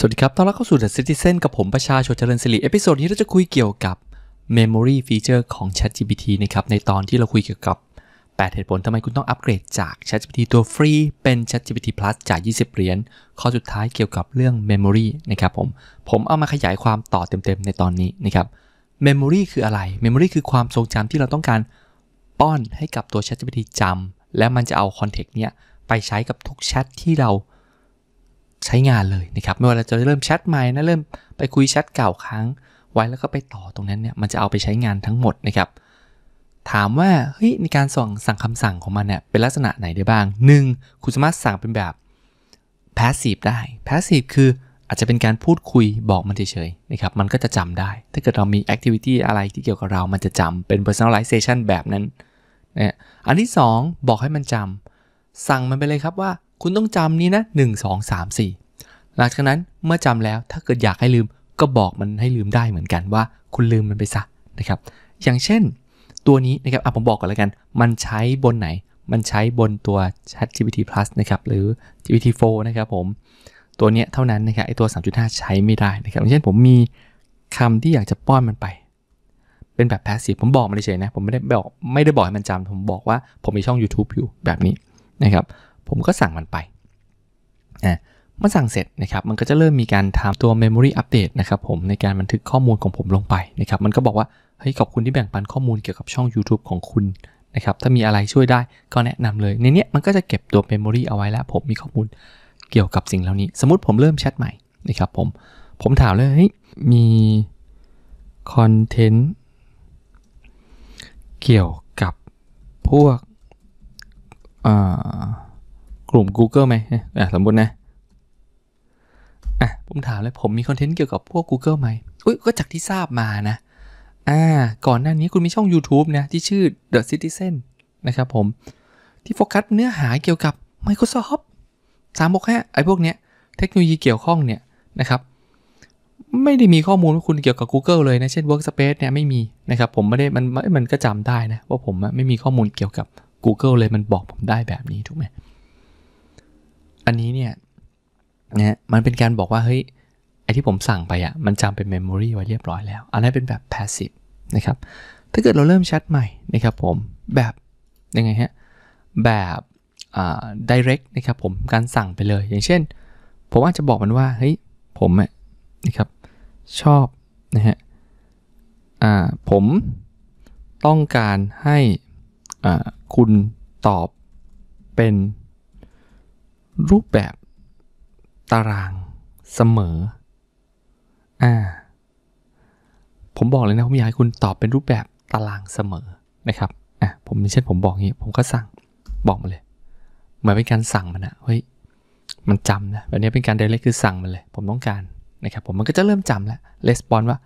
สวัสดีครับ ตอนรับเข้าสู่ The Citizen กับผมประชาชนเจริญสิริเอพิโซดนี้เราจะคุยเกี่ยวกับ Memory Feature ของ ChatGPT นะครับ ในตอนที่เราคุยเกี่ยวกับ 8 เหตุผลทำไมคุณต้องอัปเกรดจาก ChatGPT ตัวฟรีเป็น ChatGPT Plus จ่าย20 เหรียญ ข้อสุดท้ายเกี่ยวกับเรื่อง Memory นะครับผม ผมเอามาขยายความต่อเต็มๆ ในตอนนี้นะครับ Memory คืออะไร Memory คือความทรงจำที่เราต้องการ ป้อนให้กับตัว ChatGPT จำและมันจะเอาคอนเทกต์เนี้ยไปใช้กับทุกแชทที่เราใช้งานเลยนะครับ ไม่ว่าเราจะเริ่มแชทใหม่นะเริ่มไปคุยแชทเก่าครั้ง ไว้แล้วก็ไปต่อตรงนั้นเนี่ย มันจะเอาไปใช้งานทั้งหมดนะครับ ถามว่าเฮ้ยในการสั่งสั่งคำสั่งของมันเนี่ย เป็นลักษณะไหนได้บ้าง 1. คุณสามารถสั่งเป็นแบบ passive ได้ passive คืออาจจะเป็นการพูดคุยบอกมันเฉยๆ นะครับ มันก็จะจำได้ ถ้าเกิดเรามี activity อะไรที่เกี่ยวกับเรามันจะจำเป็น personalization แบบนั้นนะอันที่ 2 บอกให้มันจำ สั่งมันไปเลยครับว่าคุณต้องจำนี้นะ1 2 3 4 หลังจากนั้นเมื่อจำแล้วถ้าเกิดอยากให้ลืมก็บอกมันให้ลืมได้เหมือนกันว่า คุณลืมมันไปซะนะครับอย่างเช่นตัวนี้นะครับอ่ะผมบอกก่อนแล้วกันมันใช้บนไหนมันใช้บนตัว Chat GPT Plus นะครับหรือ GPT 4นะครับผมตัวเนี้ยเท่านั้นนะครับไอตัว 3.5 ใช้ไม่ได้นะครับเช่นผมมีคำที่อยากจะป้อนมันไป เป็นแบบ passive ผมบอกมันเฉยนะผมไม่ได้บอกไม่ได้บอกให้มันจำ ผมบอกว่าผมมีช่อง YouTube อยู่แบบนี้นะครับผมก็สั่งมันไปอ่ะเมื่อสั่งเสร็จนะครับ มันก็จะเริ่มมีการทำตัว Memory Update นะครับ ผมในการบันทึกข้อมูลของผมลงไปนะครับ มันก็บอกว่า เฮ้ย ขอบคุณที่แบ่งปันข้อมูลเกี่ยวกับช่อง YouTube ของคุณนะครับ ถ้ามีอะไรช่วยได้ก็แนะนำเลย ในนี้มันก็จะเก็บตัว Memory เอาไว้แล้ว ผมมีข้อมูลเกี่ยวกับสิ่งเหล่านี้ สมมติผมเริ่มแชทใหม่นะครับ ผม ผมถามเลย เฮ้ย มีคอนเทนต์เกี่ยวกับพวก อ่ากลุ่ม Google ไหมอ่ะสมมตินะ อ่ะ ผมถามเลยผมมีคอนเทนต์เกี่ยวกับพวก Google ไหมอุ้ยก็จากที่ทราบมานะ อ่า ก่อนหน้านี้คุณมีช่อง YouTube นะที่ชื่อ The Citizen นะครับผม ที่โฟกัสเนื้อหาเกี่ยวกับ Microsoft 365ไอ้พวกเนี้ยเทคโนโลยีเกี่ยวข้องเนี่ยนะครับ ไม่ได้มีข้อมูลว่าคุณเกี่ยวกับ Google เลยนะ เช่น Workspace เนี่ยไม่มีนะครับผม ไม่ได้ มันมันก็จำได้นะ ว่าผมไม่มีข้อมูลเกี่ยวกับ Google เลย มันบอกผมได้แบบนี้ถูกไหมอันนี้เนี่ยนะมันเป็นการบอกว่าเฮ้ยไอที่ผมสั่งไปอะ่ะ มันจำเป็นเมมโมรีไว้เรียบร้อยแล้ว อันนั้นเป็นแบบพาสซีฟนะครับถ้าเกิดเราเริ่มแชทใหม่นะครับผมแบบยังไงฮะแบบอ่าดิเรกนะครับผมการสั่งไปเลยอย่างเช่น ผมอาจจะบอกมันว่าเฮ้ยผมอ่ะนะครับชอบนะฮะอ่าผมต้องการให้อ่าคุณตอบเป็นรูปแบบตารางเสมอ อ่า ผมบอกเลยนะผมอยากให้คุณตอบเป็นรูปแบบตารางเสมอนะครับ อ่ะผมเช่นผมบอกงี้ผมก็สั่งบอกมาเลยเหมือนเป็นการสั่งมันอะเฮ้ย มันจำนะแบบนี้เป็นการเดเล็คือสั่งมันเลย ผมต้องการนะครับผมมันก็จะเริ่มจำแล้วレスปอนว่า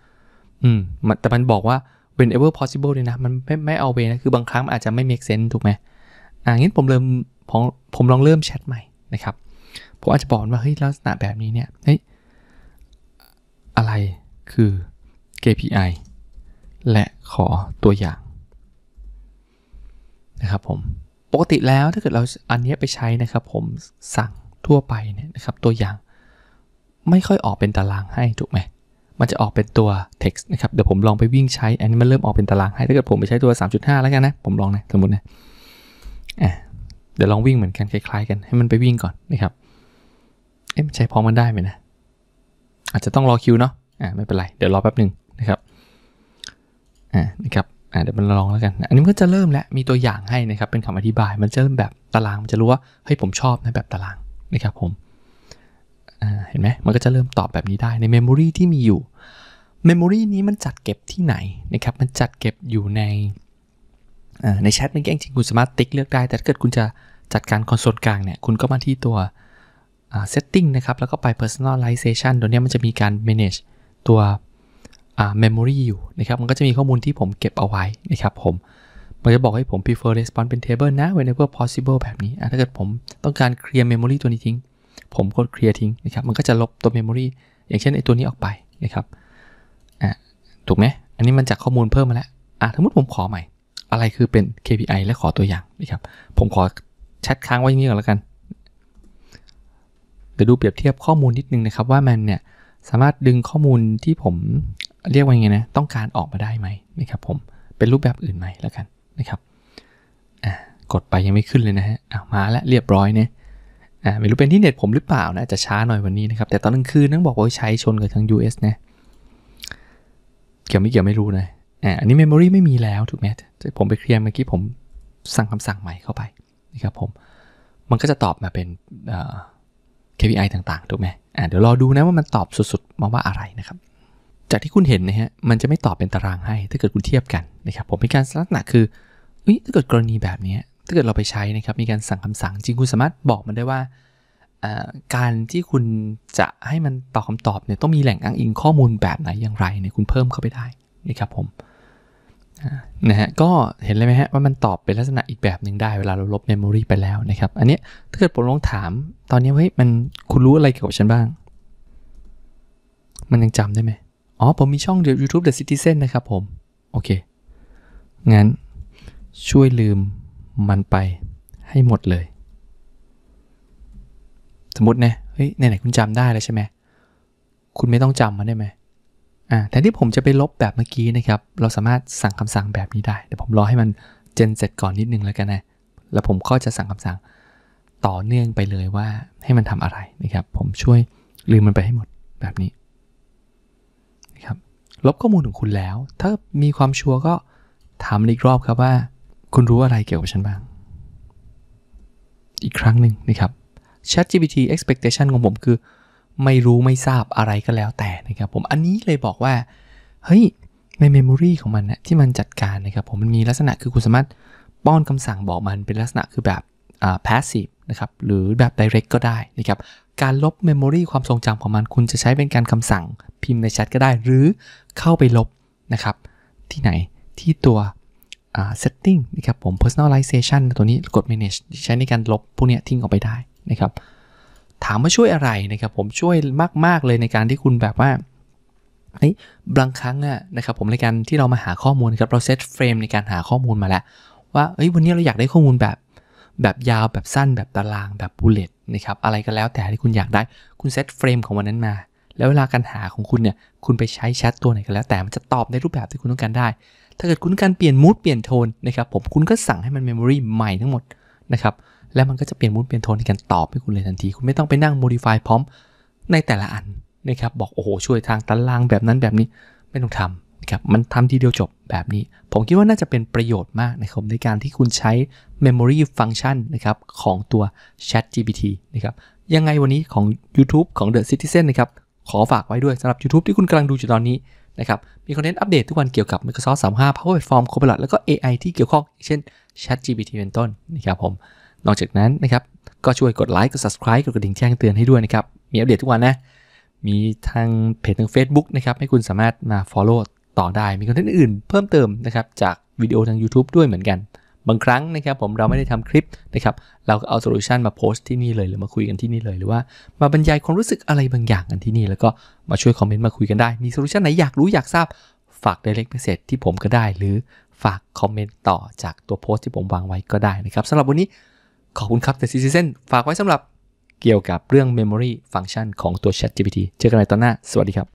อืมแต่มันบอกว่า whenever possible เลยนะ มันไม่ไม่เอาเวนะคือบางครั้งอาจจะไม่ make sense ถูกไหมอ่างี้ผมเริ่มผมผมลองเริ่มแชทใหม่นะครับผมอาจจะบอกว่าเฮ้ยลักษณะแบบนี้เนี่ย เฮ้ย อะไรคือ KPI และขอตัวอย่างนะครับผม ปกติแล้วถ้าเกิดเราอันนี้ไปใช้นะครับ ผมสั่งทั่วไปเนี่ยนะครับ ตัวอย่างไม่ค่อยออกเป็นตารางให้ถูกไหมมันจะออกเป็นตัว text นะครับ เดี๋ยวผมลองไปวิ่งใช้ อันนี้มันเริ่มออกเป็นตาราง ให้ ถ้าเกิดผมไปใช้ตัว 3.5 แล้วกันนะ ผมลองนะสมมตินะอ่ะเดี๋ยวลองวิ่งเหมือนกันคล้ายๆกันให้มันไปวิ่งก่อนนะครับเอ๊ะใช้พร้อมมันได้ไหมนะอาจจะต้องรอคิวเนาะอ่าไม่เป็นไร เดี๋ยวรอแป๊บหนึ่งนะครับอ่านะครับอ่าเดี๋ยวมันลองแล้วกัน อันนี้ก็จะเริ่มแล้วมีตัวอย่างให้นะครับเป็นคำอธิบาย มันจะเริ่มแบบตารางมันจะรู้ว่าเฮ้ยผมชอบนะแบบตารางนะครับผมอ่าเห็นไหมมันก็จะเริ่มตอบแบบนี้ได้ในเมมโมรีที่มีอยู่เมมโมรีนี้มันจัดเก็บที่ไหนนะครับ มันจัดเก็บอยู่ในในแชทมันแก้งจริงคุณสามารถติ๊กเลือกได้ แต่ถ้าเกิดคุณจะจัดการคอนโซลกลางเนี่ยคุณก็มาที่ตัว setting นะครับแล้วก็ไป personalization ตัวนี้มันจะมีการ manage ตัว memory อยู่นะครับมันก็จะมีข้อมูลที่ผมเก็บเอาไว้นะครับผมมันจะบอกให้ผม prefer response เป็น table นะ whenever possible แบบนี้ถ้าเกิดผมต้องการ clear memory ตัวนี้ทิ้ง ผมกด clear ทิ้งนะครับมันก็จะลบตัว memory อย่างเช่นไอ้ตัวนี้ออกไปนะครับถูกไหมอันนี้มันจากข้อมูลเพิ่มมาแล้วสมมติผมขอใหม่อะไรคือเป็น KPI และขอตัวอย่างนะครับ ผมขอแชทค้างไว้อย่างนี้ก่อนแล้วกันเดี๋ยวดูเปรียบเทียบข้อมูลนิดนึงนะครับว่ามันเนี่ยสามารถดึงข้อมูลที่ผมเรียกว่าไงนะต้องการออกมาได้ไหมนะครับผมเป็นรูปแบบอื่นไหมแล้วกันนะครับกดไปยังไม่ขึ้นเลยนะฮะมาแล้วเรียบร้อยเนี่ยไม่รู้เป็นที่เน็ตผมหรือเปล่านะจะช้าหน่อยวันนี้นะครับแต่ตอนกลางคืนต้องบอกว่าใช้ชนกับทาง US นะเกี่ยวไม่เกี่ยวไม่รู้นะอันนี้เมมโมรีไม่มีแล้ว ถูกไหม ผมไปเคลียร์เมื่อกี้ผม สั่งคำสั่งใหม่เข้าไปนะครับผม มันก็จะตอบมาเป็น KPI ต่าง ๆ ถูกไหมอ่าเดี๋ยวรอดูนะว่ามันตอบสุดๆมาว่าอะไรนะครับ จากที่คุณเห็นนะฮะ มันจะไม่ตอบเป็นตารางให้ถ้าเกิดคุณเทียบกันนะครับผมเป็นการลักษณะคือถ้าเกิดกรณีแบบนี้ถ้าเกิดเราไปใช้นะครับมีการสั่งคำสั่งจริงคุณสามารถบอกมันได้ว่าการที่คุณจะให้มันตอบคาตอบเนี่ยต้องมีแหล่งอ้างอิงข้อมูลแบบไหนอย่างไรเนี่ยคุณเพิ่มเข้าไปได้นะครับผมนะฮะก็เห็นเลยไหมฮะว่ามันตอบเป็นลักษณะอีกแบบหนึ่งได้เวลาเราลบเมมโมรีไปแล้วนะครับ อันนี้ถ้าเกิดผมลองถามตอนนี้เฮ้ยมันคุณรู้อะไรเกี่ยวกับฉันบ้าง มันยังจำได้ไหมอ๋อผมมีช่องเดีย o u t u b e The Citizen นะครับผม โอเค งั้นช่วยลืมมันไปให้หมดเลย สมมตินะเฮ้ยไหนๆคุณจำได้แล้วใช่ไหมคุณไม่ต้องจำมันได้ไหม่าแทนที่ผมจะไปลบแบบเมื่อกี้นะครับ เราสามารถสั่งคำสั่งแบบนี้ได้ เดี๋ยวผมรอให้มันเจนเสร็จก่อน นิดนึงแล้วกันนะ แล้วผมก็จะสั่งคำสั่งต่อเนื่องไปเลยว่าให้มันทำอะไรนะครับ ผมช่วยลืมมันไปให้หมดแบบนี้นะครับ ลบข้อมูลของคุณแล้ว ถ้ามีความชัวร์ก็ถามอีกรอบครับว่าคุณรู้อะไรเกี่ยวกับฉันบ้าง อีกครั้งหนึ่งนะครับ ChatGPT expectation ของผมคือไม่รู้ไม่ทราบอะไรก็แล้วแต่นะครับผมอันนี้เลยบอกว่าเฮ้ยในเมมโมรีของมันนะที่มันจัดการนะครับ ผมมันมีลักษณะคือคุณสามารถ ป้อนคำสั่งบอกมันเป็นลักษณะคือแบบอ่า passive นะครับหรือแบบ direct ก็ได้นะครับ การลบเมมโมรีความทรงจำของมันคุณจะใช้เป็นการคำสั่งพิมพ์ในแชทก็ได้หรือเข้าไปลบนะครับ ที่ไหนที่ตัว setting นะครับผม personalization ตัวนี้กด manage ใช้ในการลบพวกนี้ทิ้งออกไปได้นะครับถามว่าช่วยอะไรนะครับผมช่วยมาก ๆ เลยในการที่คุณแบบว่าเฮ้ยบางครั้งอะนะครับ ผมในการที่เรามาหาข้อมูลครับเราเซตเฟรมในการหาข้อมูลมาแล้ว ว่าเอ้ยวันนี้เราอยากได้ข้อมูลแบบแบบยาวแบบสั้น แบบตารางแบบบูเลตนะครับอะไรก็แล้วแต่ที่คุณอยากได้คุณเซตเฟรมของวันนั้นมา แล้วเวลาการหาของคุณเนี่ยคุณไปใช้แชทตัวไหนก็แล้ว แต่มันจะตอบในรูปแบบที่คุณต้องการได้ ถ้าเกิดคุณการเปลี่ยนมูดเปลี่ยนโทนนะครับผมคุณก็สั่งให้มันเมมโมรีใหม่ทั้งหมดนะครับแล้วมันก็จะเปลี่ยนมุ้นเปลี่ยนโทนในการตอบให้คุณเลยทันที คุณไม่ต้องไปนั่ง modify พร้อมในแต่ละอันนะครับ บอกโอ้โห ช่วยทางตารางแบบนั้นแบบนี้ไม่ต้องทำนะครับ มันทำทีเดียวจบแบบนี้ ผมคิดว่าน่าจะเป็นประโยชน์มากนะครับในการที่คุณใช้ memory function นะครับของตัว Chat GPT นะครับ ยังไงวันนี้ของ YouTube ของ The Citizen นะครับ ขอฝากไว้ด้วยสำหรับ YouTube ที่คุณกำลังดูอยู่ตอนนี้นะครับ มีคอนเทนต์อัปเดต ทุกวันเกี่ยวกับ Microsoft 35 Power Platform Copilot แล้วก็ AI ที่เกี่ยวข้องเช่น ChatGPT เป็นต้นนะครับผมนอกจากนั้นนะครับ ก็ช่วยกดไลค์กด subscribe กดกระดิ่งแจ้งเตือนให้ด้วยนะครับ มีอัปเดตทุกวันนะ มีทางเพจทาง a c e b o o k นะครับ ให้คุณสามารถมา follow ต่อได้มีคอนเทนต์อื่นเพิ่มเติมนะครับ จากวิดีโอทาง YouTube ด้วยเหมือนกัน บางครั้งนะครับ ผมเราไม่ได้ทำคลิปนะครับ เราก็เอาโซลูชันมาโพสต์ที่นี่เลยหรือมาคุยกันที่นี่เลย หรือว่ามาบรรยายความรู้สึกอะไรบางอย่างกันที่นี่แล้วก็มาช่วยคอมเมนต์มาคุยกันได้ มีโซลูชันไหนอยากรู้อยากทราบ ฝาก d i เล็ก m e เ s a ที่ผมก็ได้ หรือฝากคอมเมนต์ต่อจากตัวโพสต์ที่ผมวางไว้ก็ได้นะครับสำหรับวันนี้ขอบคุณครับแต่ซีซีเซนฝากไว้สำหรับเกี่ยวกับเรื่อง Memory Function ของตัว ChatGPT เจอกันในตอนหน้า สวัสดีครับ